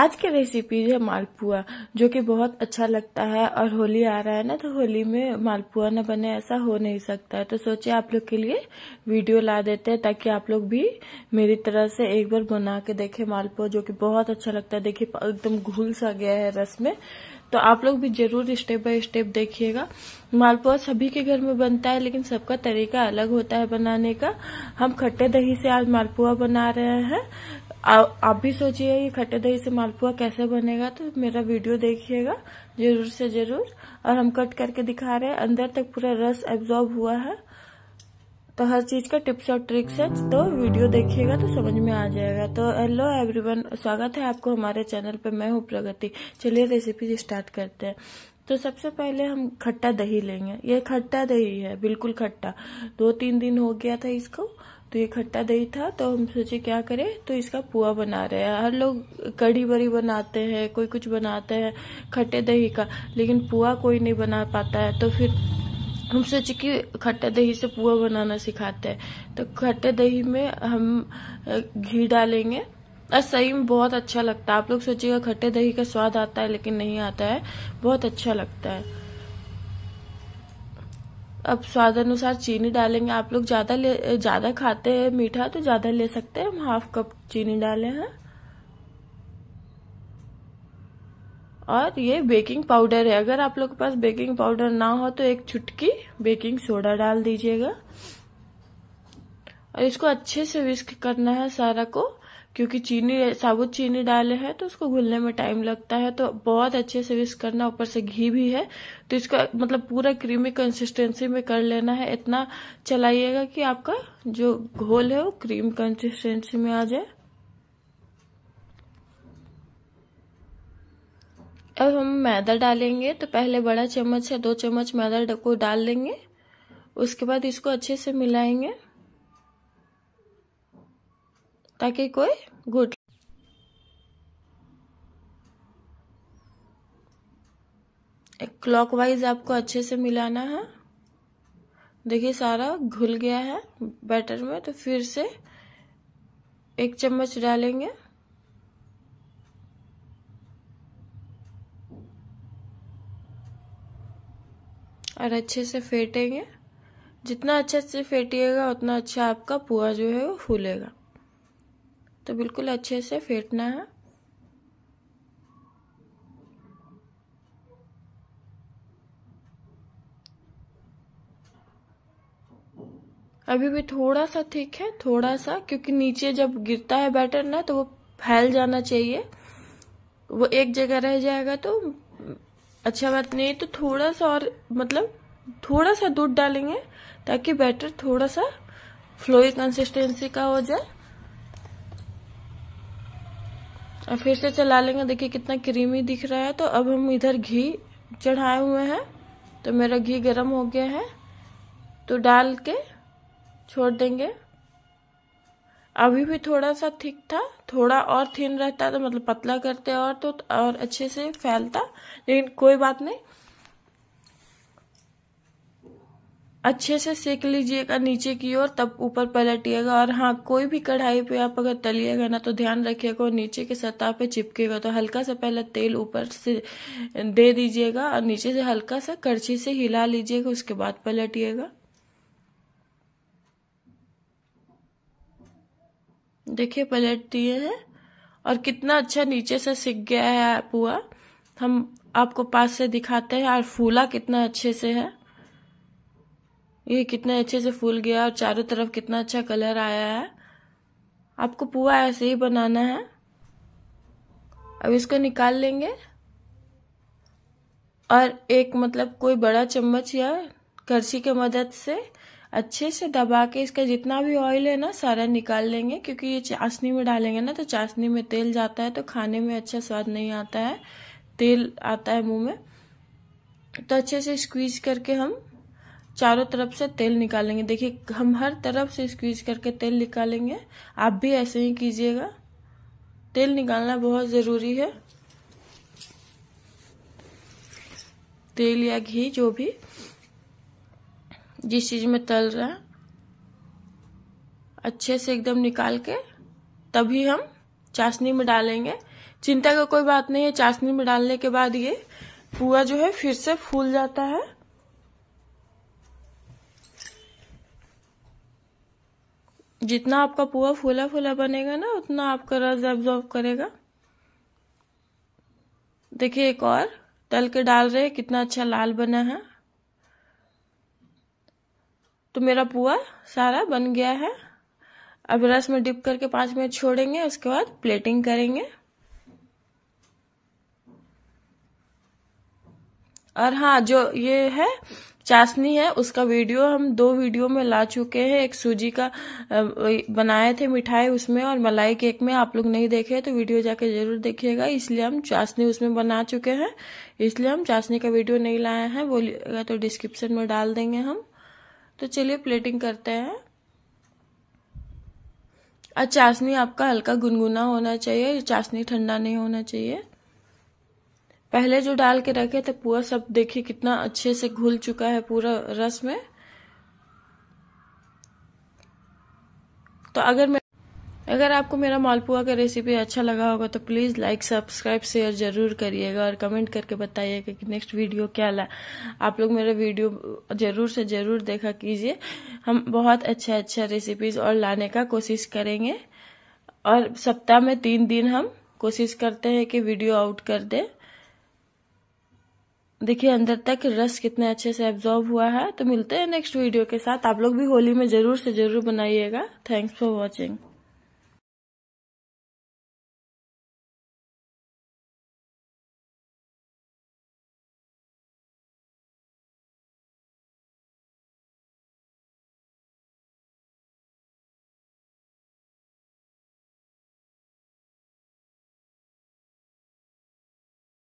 आज की रेसिपी है मालपुआ जो कि बहुत अच्छा लगता है और होली आ रहा है ना तो होली में मालपुआ ना बने ऐसा हो नहीं सकता है तो सोचे आप लोग के लिए वीडियो ला देते हैं ताकि आप लोग भी मेरी तरह से एक बार बना के देखें मालपुआ जो कि बहुत अच्छा लगता है देखिए एकदम घुल सा गया है रस में तो आप लोग भी जरूर स्टेप बाय स्टेप देखिएगा मालपुआ सभी के घर में बनता है लेकिन सबका तरीका अलग होता है बनाने का हम खट्टे दही से आज मालपुआ बना रहे हैं आप भी सोचिए ये खट्टे दही से मालपुआ कैसे बनेगा तो मेरा वीडियो देखिएगा जरूर से जरूर और हम कट करके दिखा रहे हैं अंदर तक पूरा रस एब्जॉर्ब हुआ है तो हर चीज का टिप्स और ट्रिक्स है तो वीडियो देखिएगा तो समझ में आ जाएगा तो हेलो एवरीवन स्वागत है आपको हमारे चैनल पे मैं हूँ प्रगति चलिए रेसिपी स्टार्ट करते हैं तो सबसे पहले हम खट्टा दही लेंगे ये खट्टा दही है बिल्कुल खट्टा दो तीन दिन हो गया था इसको तो ये खट्टा दही था तो हम सोचे क्या करें तो इसका पुआ बना रहे हैं हर लोग कढ़ी बड़ी बनाते हैं कोई कुछ बनाते हैं खट्टे दही का लेकिन पुआ कोई नहीं बना पाता है तो फिर हम सोचे कि खट्टा दही से पुआ बनाना सिखाते हैं तो खट्टे दही में हम घी डालेंगे और सही में बहुत अच्छा लगता है आप लोग सोचिएगा खट्टे दही का स्वाद आता है लेकिन नहीं आता है बहुत अच्छा लगता है अब स्वाद अनुसार चीनी डालेंगे आप लोग ज़्यादा ले ज़्यादा खाते हैं मीठा तो ज़्यादा ले सकते हैं हम हाफ कप चीनी डाले हैं और ये बेकिंग पाउडर है अगर आप लोग के पास बेकिंग पाउडर ना हो तो एक चुटकी बेकिंग सोडा डाल दीजिएगा और इसको अच्छे से विस्क करना है सारा को क्योंकि चीनी साबुत चीनी डाले हैं तो उसको घुलने में टाइम लगता है तो बहुत अच्छे से विस्क करना ऊपर से घी भी है तो इसका मतलब पूरा क्रीमी कंसिस्टेंसी में कर लेना है इतना चलाइएगा कि आपका जो घोल है वो क्रीम कंसिस्टेंसी में आ जाए अब हम मैदा डालेंगे तो पहले बड़ा चम्मच है दो चम्मच मैदा को डाल देंगे उसके बाद इसको अच्छे से मिलाएंगे ताकि कोई गुड क्लॉकवाइज आपको अच्छे से मिलाना है देखिए सारा घुल गया है बैटर में तो फिर से एक चम्मच डालेंगे और अच्छे से फेटेंगे जितना अच्छे से फेंटिएगा उतना अच्छा आपका पुआ जो है वो फूलेगा तो बिल्कुल अच्छे से फेंटना है अभी भी थोड़ा सा थिक है थोड़ा सा क्योंकि नीचे जब गिरता है बैटर ना तो वो फैल जाना चाहिए वो एक जगह रह जाएगा तो अच्छा बात नहीं तो थोड़ा सा और मतलब थोड़ा सा दूध डालेंगे ताकि बैटर थोड़ा सा फ्लोई कंसिस्टेंसी का हो जाए फिर से चला लेंगे देखिए कितना क्रीमी दिख रहा है तो अब हम इधर घी चढ़ाए हुए हैं तो मेरा घी गर्म हो गया है तो डाल के छोड़ देंगे अभी भी थोड़ा सा थिक था थोड़ा और थिन रहता तो मतलब पतला करते और तो और अच्छे से फैलता लेकिन कोई बात नहीं अच्छे से सेक लीजिएगा नीचे की ओर तब ऊपर पलटिएगा और हाँ कोई भी कढ़ाई पे आप अगर तलिएगा ना तो ध्यान रखिएगा नीचे के सतह पे चिपकेगा तो हल्का सा पहले तेल ऊपर से दे दीजिएगा और नीचे से हल्का सा करछी से हिला लीजिएगा उसके बाद पलटिएगा देखिए पलट दिए हैं और कितना अच्छा नीचे से सिक गया है पुआ हम आपको पास से दिखाते हैं और फूला कितना अच्छे से है ये कितने अच्छे से फूल गया और चारों तरफ कितना अच्छा कलर आया है आपको पुआ ऐसे ही बनाना है अब इसको निकाल लेंगे और एक मतलब कोई बड़ा चम्मच या करछी के मदद से अच्छे से दबा के इसका जितना भी ऑयल है ना सारा निकाल लेंगे क्योंकि ये चाशनी में डालेंगे ना तो चाशनी में तेल जाता है तो खाने में अच्छा स्वाद नहीं आता है तेल आता है मुंह में तो अच्छे से स्क्वीज करके हम चारों तरफ से तेल निकालेंगे देखिए हम हर तरफ से स्क्वीज करके तेल निकालेंगे आप भी ऐसे ही कीजिएगा तेल निकालना बहुत ज़रूरी है तेल या घी जो भी जिस चीज़ में तल रहा है अच्छे से एकदम निकाल के तभी हम चाशनी में डालेंगे चिंता का कोई बात नहीं है चाशनी में डालने के बाद ये पुआ जो है फिर से फूल जाता है जितना आपका पुआ फूला फूला बनेगा ना उतना आपका रस एब्जॉर्व करेगा देखिए एक और तल के डाल रहे कितना अच्छा लाल बना है तो मेरा पुआ सारा बन गया है अब रस में डिप करके पांच मिनट छोड़ेंगे उसके बाद प्लेटिंग करेंगे और हाँ जो ये है चाशनी है उसका वीडियो हम दो वीडियो में ला चुके हैं एक सूजी का बनाए थे मिठाई उसमें और मलाई केक में आप लोग नहीं देखे तो वीडियो जाके जरूर देखिएगा इसलिए हम चाशनी उसमें बना चुके हैं इसलिए हम चाशनी का वीडियो नहीं लाए हैं बोलिएगा तो डिस्क्रिप्शन में डाल देंगे हम तो चलिए प्लेटिंग करते हैं और अच्छा, चाशनी आपका हल्का गुनगुना होना चाहिए चाशनी ठंडा नहीं होना चाहिए पहले जो डाल के रखे थे पूरा सब देखिए कितना अच्छे से घुल चुका है पूरा रस में तो अगर मैं अगर आपको मेरा मालपुआ का रेसिपी अच्छा लगा होगा तो प्लीज़ लाइक सब्सक्राइब शेयर ज़रूर करिएगा और कमेंट करके बताइएगा कि नेक्स्ट वीडियो क्या ला आप लोग मेरा वीडियो ज़रूर से ज़रूर देखा कीजिए हम बहुत अच्छा अच्छा रेसिपीज़ और लाने का कोशिश करेंगे और सप्ताह में तीन दिन हम कोशिश करते हैं कि वीडियो आउट कर दें देखिए अंदर तक रस कितने अच्छे से एब्जॉर्ब हुआ है तो मिलते हैं नेक्स्ट वीडियो के साथ आप लोग भी होली में जरूर से जरूर बनाइएगा थैंक्स फॉर वॉचिंग